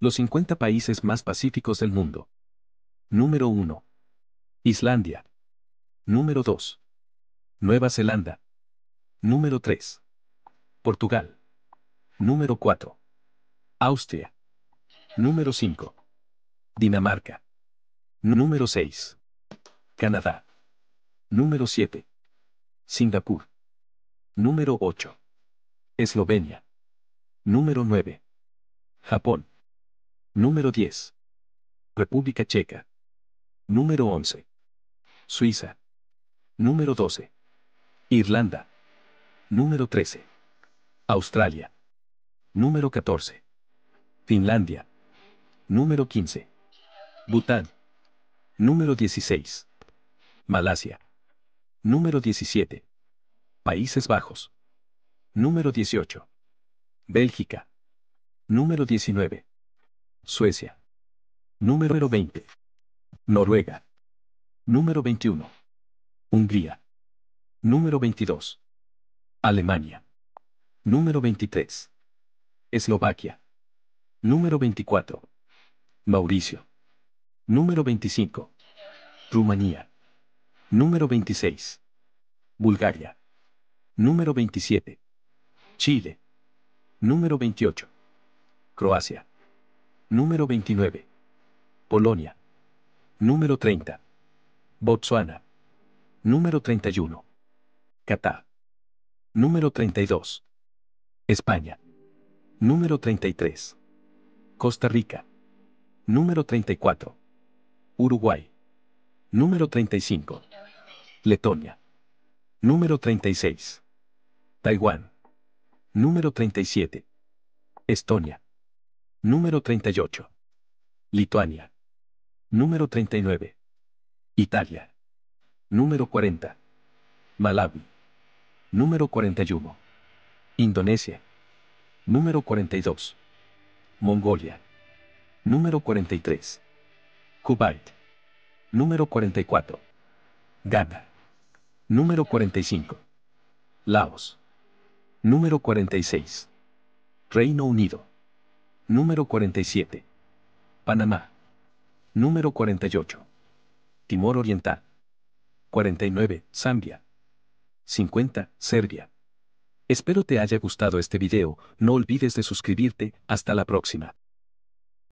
Los 50 países más pacíficos del mundo. Número 1. Islandia. Número 2. Nueva Zelanda. Número 3. Portugal. Número 4. Austria. Número 5. Dinamarca. Número 6. Canadá. Número 7. Singapur. Número 8. Eslovenia. Número 9. Japón. Número 10. República Checa. Número 11. Suiza. Número 12. Irlanda. Número 13. Australia. Número 14. Finlandia. Número 15. Bután. Número 16. Malasia. Número 17. Países Bajos. Número 18. Bélgica. Número 19. Suecia. Número 20. Noruega. Número 21. Hungría. Número 22. Alemania. Número 23. Eslovaquia. Número 24. Mauricio. Número 25. Rumanía. Número 26. Bulgaria. Número 27. Chile. Número 28. Croacia. Número 29. Polonia. Número 30. Botswana. Número 31. Qatar. Número 32. España. Número 33. Costa Rica. Número 34. Uruguay. Número 35. Letonia. Número 36. Taiwán. Número 37. Estonia. Número 38. Lituania. Número 39. Italia. Número 40. Malawi. Número 41. Indonesia. Número 42. Mongolia. Número 43. Kuwait. Número 44. Ghana. Número 45. Laos. Número 46. Reino Unido. Número 47. Panamá. Número 48. Timor Oriental. 49. Zambia. 50. Serbia. Espero te haya gustado este video, no olvides de suscribirte, hasta la próxima.